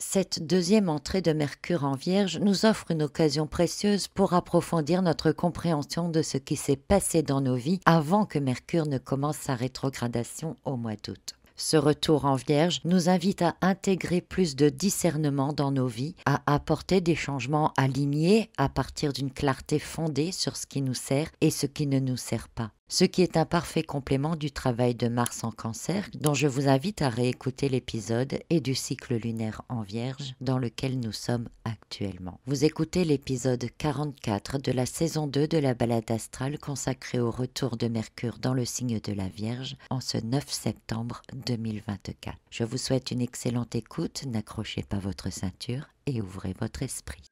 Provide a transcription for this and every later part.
Cette deuxième entrée de Mercure en Vierge nous offre une occasion précieuse pour approfondir notre compréhension de ce qui s'est passé dans nos vies avant que Mercure ne commence sa rétrogradation au mois d'août. Ce retour en Vierge nous invite à intégrer plus de discernement dans nos vies, à apporter des changements alignés à partir d'une clarté fondée sur ce qui nous sert et ce qui ne nous sert pas ce qui est un parfait complément du travail de Mars en cancer, dont je vous invite à réécouter l'épisode et du cycle lunaire en vierge dans lequel nous sommes actuellement. Vous écoutez l'épisode 44 de la saison 2 de la balade astrale consacrée au retour de Mercure dans le signe de la Vierge en ce 9 septembre 2024. Je vous souhaite une excellente écoute, n'accrochez pas votre ceinture et ouvrez votre esprit.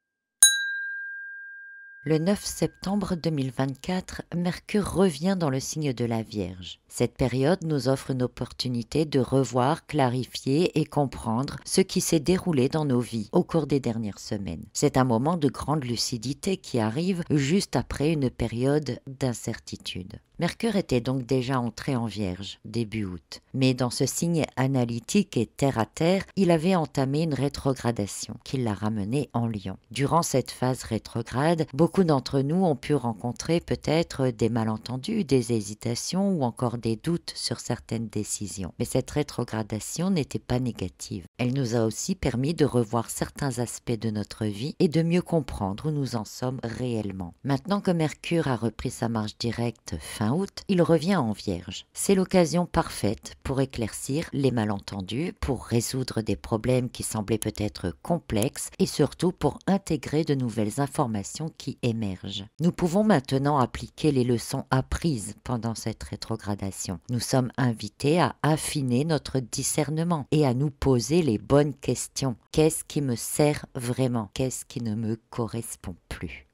Le 9 septembre 2024, Mercure revient dans le signe de la Vierge. Cette période nous offre une opportunité de revoir, clarifier et comprendre ce qui s'est déroulé dans nos vies au cours des dernières semaines. C'est un moment de grande lucidité qui arrive juste après une période d'incertitude. Mercure était donc déjà entré en Vierge début août, mais dans ce signe analytique et terre à terre, il avait entamé une rétrogradation qui l'a ramené en Lion. Durant cette phase rétrograde, beaucoup d'entre nous ont pu rencontrer peut-être des malentendus, des hésitations ou encore des doutes sur certaines décisions. Mais cette rétrogradation n'était pas négative. Elle nous a aussi permis de revoir certains aspects de notre vie et de mieux comprendre où nous en sommes réellement. Maintenant que Mercure a repris sa marche directe fin août, il revient en Vierge. C'est l'occasion parfaite pour éclaircir les malentendus, pour résoudre des problèmes qui semblaient peut-être complexes et surtout pour intégrer de nouvelles informations qui émergent. Nous pouvons maintenant appliquer les leçons apprises pendant cette rétrogradation nous sommes invités à affiner notre discernement et à nous poser les bonnes questions. Qu'est-ce qui me sert vraiment Qu'est-ce qui ne me correspond plus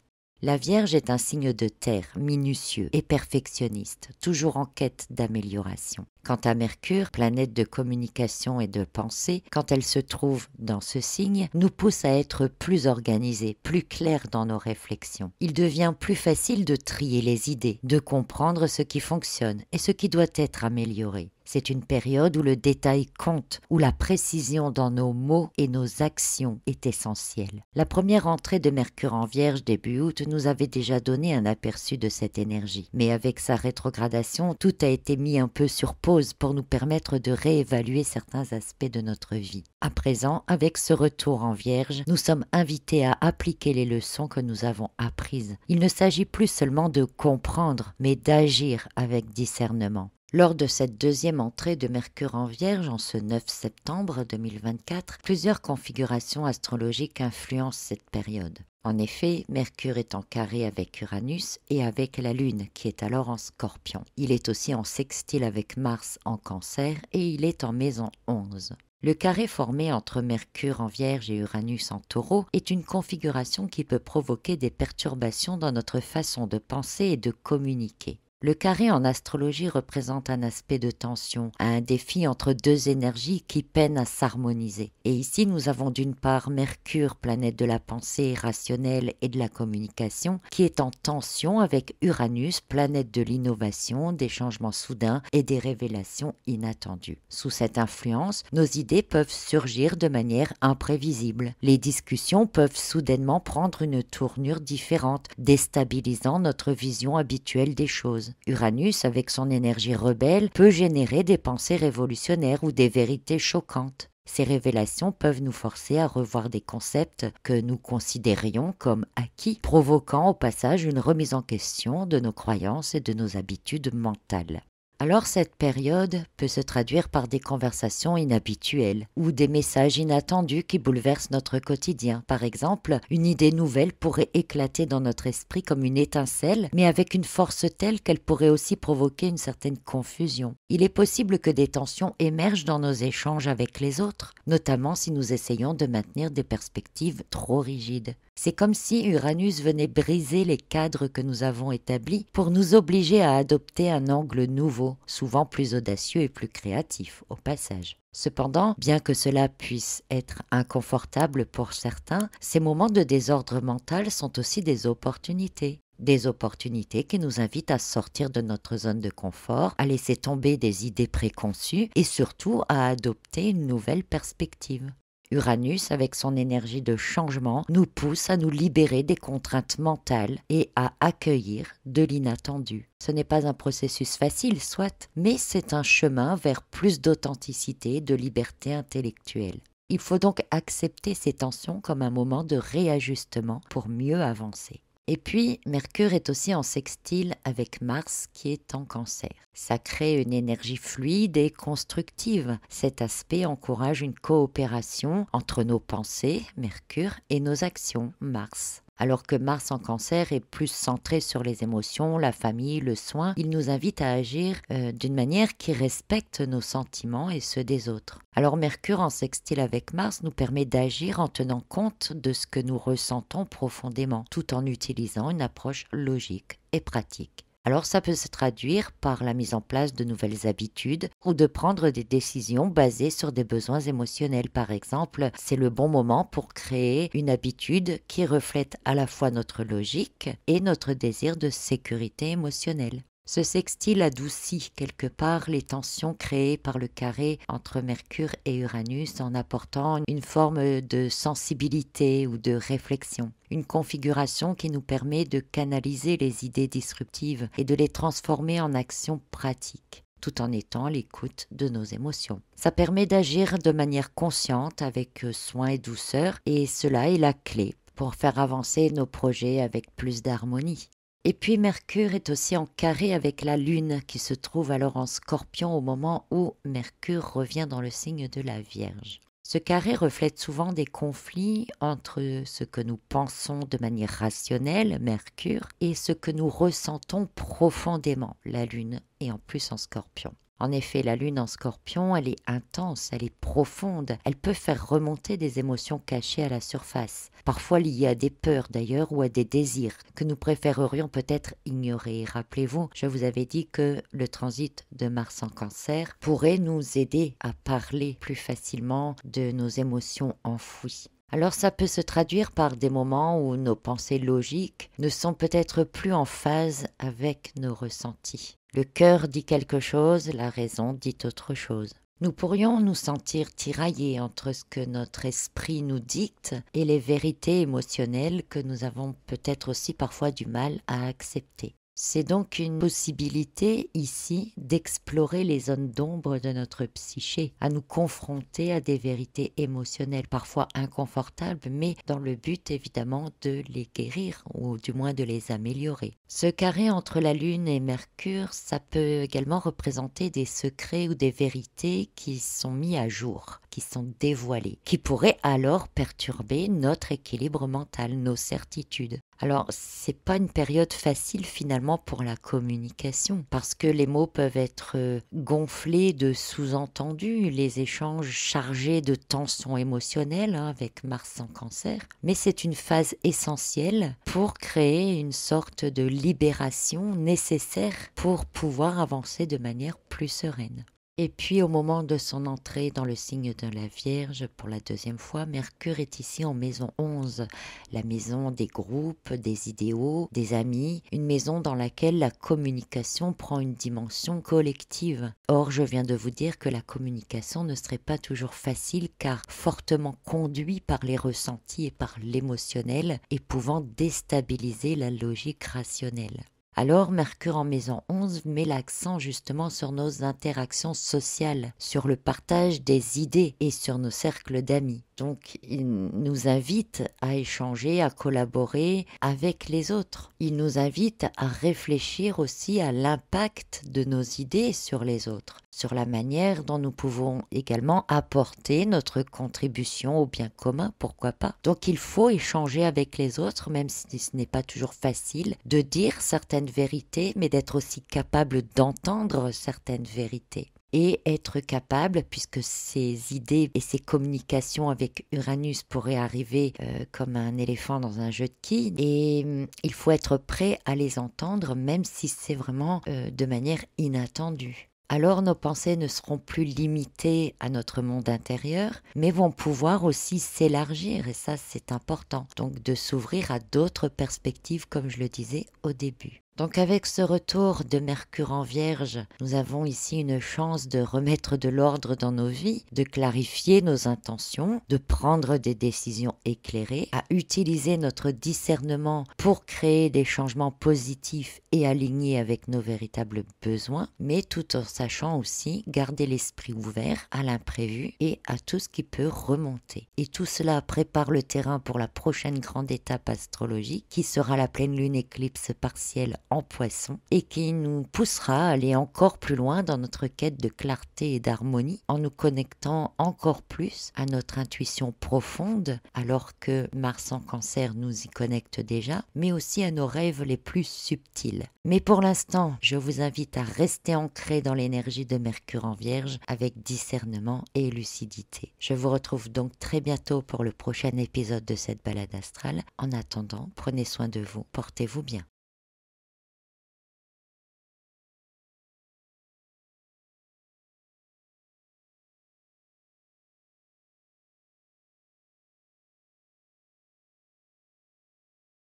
la Vierge est un signe de terre, minutieux et perfectionniste, toujours en quête d'amélioration. Quant à Mercure, planète de communication et de pensée, quand elle se trouve dans ce signe, nous pousse à être plus organisés, plus clairs dans nos réflexions. Il devient plus facile de trier les idées, de comprendre ce qui fonctionne et ce qui doit être amélioré. C'est une période où le détail compte, où la précision dans nos mots et nos actions est essentielle. La première entrée de Mercure en Vierge début août nous avait déjà donné un aperçu de cette énergie. Mais avec sa rétrogradation, tout a été mis un peu sur pause pour nous permettre de réévaluer certains aspects de notre vie. À présent, avec ce retour en vierge, nous sommes invités à appliquer les leçons que nous avons apprises. Il ne s'agit plus seulement de comprendre, mais d'agir avec discernement. Lors de cette deuxième entrée de Mercure en Vierge en ce 9 septembre 2024, plusieurs configurations astrologiques influencent cette période. En effet, Mercure est en carré avec Uranus et avec la Lune, qui est alors en scorpion. Il est aussi en sextile avec Mars en cancer et il est en maison 11. Le carré formé entre Mercure en Vierge et Uranus en Taureau est une configuration qui peut provoquer des perturbations dans notre façon de penser et de communiquer. Le carré en astrologie représente un aspect de tension, un défi entre deux énergies qui peinent à s'harmoniser. Et ici, nous avons d'une part Mercure, planète de la pensée rationnelle et de la communication, qui est en tension avec Uranus, planète de l'innovation, des changements soudains et des révélations inattendues. Sous cette influence, nos idées peuvent surgir de manière imprévisible. Les discussions peuvent soudainement prendre une tournure différente, déstabilisant notre vision habituelle des choses. Uranus, avec son énergie rebelle, peut générer des pensées révolutionnaires ou des vérités choquantes. Ces révélations peuvent nous forcer à revoir des concepts que nous considérions comme acquis, provoquant au passage une remise en question de nos croyances et de nos habitudes mentales. Alors cette période peut se traduire par des conversations inhabituelles ou des messages inattendus qui bouleversent notre quotidien. Par exemple, une idée nouvelle pourrait éclater dans notre esprit comme une étincelle, mais avec une force telle qu'elle pourrait aussi provoquer une certaine confusion. Il est possible que des tensions émergent dans nos échanges avec les autres, notamment si nous essayons de maintenir des perspectives trop rigides. C'est comme si Uranus venait briser les cadres que nous avons établis pour nous obliger à adopter un angle nouveau, souvent plus audacieux et plus créatif au passage. Cependant, bien que cela puisse être inconfortable pour certains, ces moments de désordre mental sont aussi des opportunités. Des opportunités qui nous invitent à sortir de notre zone de confort, à laisser tomber des idées préconçues et surtout à adopter une nouvelle perspective. Uranus, avec son énergie de changement, nous pousse à nous libérer des contraintes mentales et à accueillir de l'inattendu. Ce n'est pas un processus facile, soit, mais c'est un chemin vers plus d'authenticité et de liberté intellectuelle. Il faut donc accepter ces tensions comme un moment de réajustement pour mieux avancer. Et puis, Mercure est aussi en sextile avec Mars qui est en cancer. Ça crée une énergie fluide et constructive. Cet aspect encourage une coopération entre nos pensées, Mercure, et nos actions, Mars alors que Mars en cancer est plus centré sur les émotions, la famille, le soin. Il nous invite à agir euh, d'une manière qui respecte nos sentiments et ceux des autres. Alors Mercure en sextile avec Mars nous permet d'agir en tenant compte de ce que nous ressentons profondément, tout en utilisant une approche logique et pratique. Alors ça peut se traduire par la mise en place de nouvelles habitudes ou de prendre des décisions basées sur des besoins émotionnels. Par exemple, c'est le bon moment pour créer une habitude qui reflète à la fois notre logique et notre désir de sécurité émotionnelle. Ce sextile adoucit quelque part les tensions créées par le carré entre Mercure et Uranus en apportant une forme de sensibilité ou de réflexion, une configuration qui nous permet de canaliser les idées disruptives et de les transformer en actions pratiques tout en étant l'écoute de nos émotions. Ça permet d'agir de manière consciente avec soin et douceur et cela est la clé pour faire avancer nos projets avec plus d'harmonie. Et puis Mercure est aussi en carré avec la Lune qui se trouve alors en scorpion au moment où Mercure revient dans le signe de la Vierge. Ce carré reflète souvent des conflits entre ce que nous pensons de manière rationnelle, Mercure, et ce que nous ressentons profondément, la Lune, et en plus en scorpion. En effet, la lune en scorpion, elle est intense, elle est profonde, elle peut faire remonter des émotions cachées à la surface, parfois liées à des peurs d'ailleurs ou à des désirs que nous préférerions peut-être ignorer. Rappelez-vous, je vous avais dit que le transit de Mars en cancer pourrait nous aider à parler plus facilement de nos émotions enfouies. Alors ça peut se traduire par des moments où nos pensées logiques ne sont peut-être plus en phase avec nos ressentis. Le cœur dit quelque chose, la raison dit autre chose. Nous pourrions nous sentir tiraillés entre ce que notre esprit nous dicte et les vérités émotionnelles que nous avons peut-être aussi parfois du mal à accepter. C'est donc une possibilité ici d'explorer les zones d'ombre de notre psyché, à nous confronter à des vérités émotionnelles, parfois inconfortables, mais dans le but évidemment de les guérir, ou du moins de les améliorer. Ce carré entre la Lune et Mercure, ça peut également représenter des secrets ou des vérités qui sont mis à jour, qui sont dévoilés, qui pourraient alors perturber notre équilibre mental, nos certitudes. Alors, n'est pas une période facile finalement pour la communication parce que les mots peuvent être euh, gonflés de sous-entendus, les échanges chargés de tensions émotionnelles hein, avec Mars en cancer, mais c'est une phase essentielle pour créer une sorte de libération nécessaire pour pouvoir avancer de manière plus sereine. Et puis au moment de son entrée dans le signe de la Vierge pour la deuxième fois, Mercure est ici en maison 11, la maison des groupes, des idéaux, des amis, une maison dans laquelle la communication prend une dimension collective. Or, je viens de vous dire que la communication ne serait pas toujours facile car fortement conduit par les ressentis et par l'émotionnel et pouvant déstabiliser la logique rationnelle. Alors Mercure en maison 11 met l'accent justement sur nos interactions sociales, sur le partage des idées et sur nos cercles d'amis. Donc il nous invite à échanger, à collaborer avec les autres. Il nous invite à réfléchir aussi à l'impact de nos idées sur les autres sur la manière dont nous pouvons également apporter notre contribution au bien commun, pourquoi pas. Donc il faut échanger avec les autres, même si ce n'est pas toujours facile de dire certaines vérités, mais d'être aussi capable d'entendre certaines vérités et être capable, puisque ces idées et ces communications avec Uranus pourraient arriver euh, comme un éléphant dans un jeu de quilles, et hum, il faut être prêt à les entendre, même si c'est vraiment euh, de manière inattendue alors nos pensées ne seront plus limitées à notre monde intérieur, mais vont pouvoir aussi s'élargir, et ça c'est important, donc de s'ouvrir à d'autres perspectives, comme je le disais au début. Donc avec ce retour de Mercure en Vierge, nous avons ici une chance de remettre de l'ordre dans nos vies, de clarifier nos intentions, de prendre des décisions éclairées, à utiliser notre discernement pour créer des changements positifs et alignés avec nos véritables besoins, mais tout en sachant aussi garder l'esprit ouvert à l'imprévu et à tout ce qui peut remonter. Et tout cela prépare le terrain pour la prochaine grande étape astrologique qui sera la pleine lune éclipse partielle en poisson et qui nous poussera à aller encore plus loin dans notre quête de clarté et d'harmonie en nous connectant encore plus à notre intuition profonde alors que Mars en cancer nous y connecte déjà, mais aussi à nos rêves les plus subtils. Mais pour l'instant, je vous invite à rester ancré dans l'énergie de Mercure en Vierge avec discernement et lucidité. Je vous retrouve donc très bientôt pour le prochain épisode de cette balade astrale. En attendant, prenez soin de vous, portez-vous bien.